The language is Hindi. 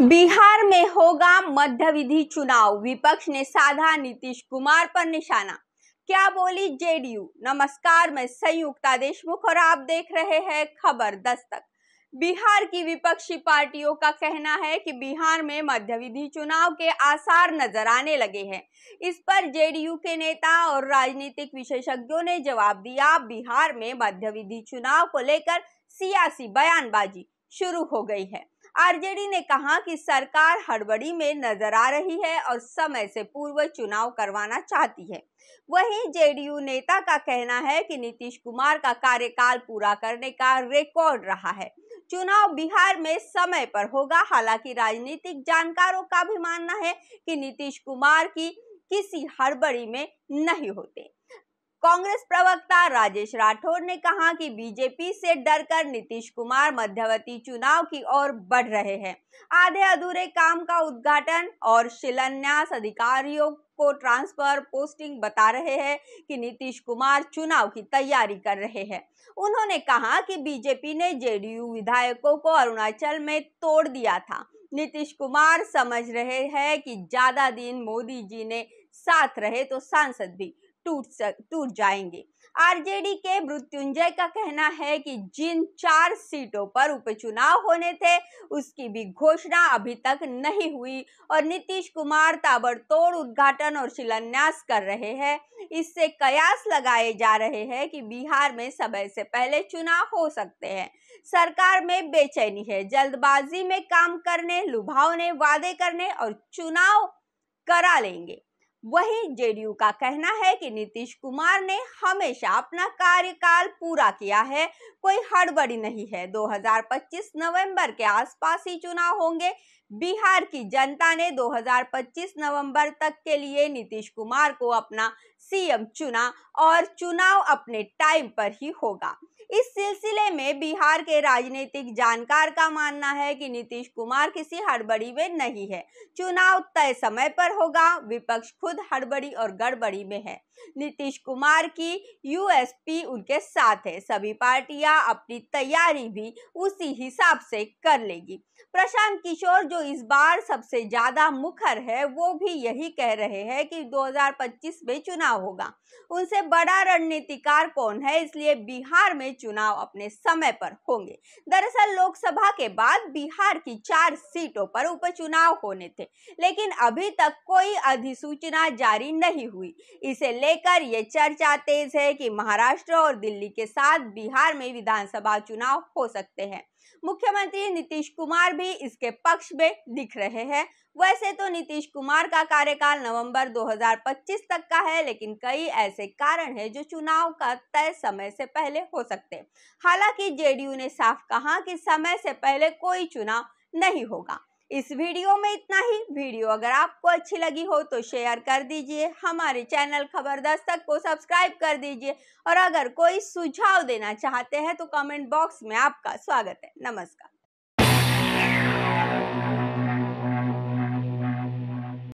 बिहार में होगा मध्य विधि चुनाव विपक्ष ने साधा नीतीश कुमार पर निशाना क्या बोली जेडीयू नमस्कार मैं संयुक्ता देशमुख और आप देख रहे हैं खबर दस्तक बिहार की विपक्षी पार्टियों का कहना है कि बिहार में मध्य विधि चुनाव के आसार नजर आने लगे हैं इस पर जेडीयू के नेता और राजनीतिक विशेषज्ञों ने जवाब दिया बिहार में मध्य विधि चुनाव को लेकर सियासी बयानबाजी शुरू हो गई है आरजेडी ने कहा कि सरकार हड़बड़ी में नजर आ रही है और समय से पूर्व चुनाव करवाना चाहती है वहीं जेडीयू नेता का कहना है कि नीतीश कुमार का कार्यकाल पूरा करने का रिकॉर्ड रहा है चुनाव बिहार में समय पर होगा हालांकि राजनीतिक जानकारों का भी मानना है कि नीतीश कुमार की किसी हड़बड़ी में नहीं होते कांग्रेस प्रवक्ता राजेश राठौर ने कहा कि बीजेपी से डरकर नीतीश कुमार मध्यवर्ती चुनाव की ओर बढ़ रहे हैं आधे अधूरे काम का उद्घाटन और शिलान्यास अधिकारियों को ट्रांसफर पोस्टिंग बता रहे हैं कि नीतीश कुमार चुनाव की तैयारी कर रहे हैं उन्होंने कहा कि बीजेपी ने जेडीयू विधायकों को अरुणाचल में तोड़ दिया था नीतीश कुमार समझ रहे हैं कि ज्यादा दिन मोदी जी ने साथ रहे तो सांसद भी टूट टूट जाएंगे आरजेडी के मृत्युंजय का कहना है कि जिन चार सीटों पर उपचुनाव होने थे उसकी भी घोषणा अभी तक नहीं हुई और नीतीश कुमार ताबड़तोड़ उद्घाटन और शिलान्यास कर रहे हैं इससे कयास लगाए जा रहे हैं कि बिहार में समय से पहले चुनाव हो सकते हैं सरकार में बेचैनी है जल्दबाजी में काम करने लुभावने वादे करने और चुनाव करा लेंगे वहीं जेडीयू का कहना है कि नीतीश कुमार ने हमेशा अपना कार्यकाल पूरा किया है कोई हड़बड़ी नहीं है 2025 नवंबर के आसपास ही चुनाव होंगे बिहार की जनता ने 2025 नवंबर तक के लिए नीतीश कुमार को अपना सीएम चुना और चुनाव अपने टाइम पर ही होगा इस सिलसिले में बिहार के राजनीतिक जानकार का मानना है कि नीतीश कुमार किसी हड़बड़ी में नहीं है चुनाव तय समय पर होगा विपक्ष खुद खुद हड़बड़ी और गड़बड़ी में है नीतीश कुमार की यूएसपी उनके साथ है सभी पार्टियां अपनी तैयारी भी उसी हिसाब से कर लेगी प्रशांत किशोर जो इस बार सबसे ज्यादा मुखर है वो भी यही कह रहे हैं कि 2025 में चुनाव होगा उनसे बड़ा रणनीतिकार कौन है इसलिए बिहार में चुनाव अपने समय पर होंगे दरअसल लोकसभा के बाद बिहार की चार सीटों पर उपचुनाव होने थे लेकिन अभी तक कोई अधिसूचना घोषणा जारी नहीं हुई इसे लेकर ये चर्चा तेज है कि महाराष्ट्र और दिल्ली के साथ बिहार में विधानसभा चुनाव हो सकते हैं मुख्यमंत्री नीतीश कुमार भी इसके पक्ष में दिख रहे हैं वैसे तो नीतीश कुमार का कार्यकाल नवंबर 2025 तक का है लेकिन कई ऐसे कारण हैं जो चुनाव का तय समय से पहले हो सकते हैं हालांकि जेडीयू ने साफ कहा कि समय से पहले कोई चुनाव नहीं होगा इस वीडियो में इतना ही वीडियो अगर आपको अच्छी लगी हो तो शेयर कर दीजिए हमारे चैनल खबर दस्तक को सब्सक्राइब कर दीजिए और अगर कोई सुझाव देना चाहते हैं तो कमेंट बॉक्स में आपका स्वागत है नमस्कार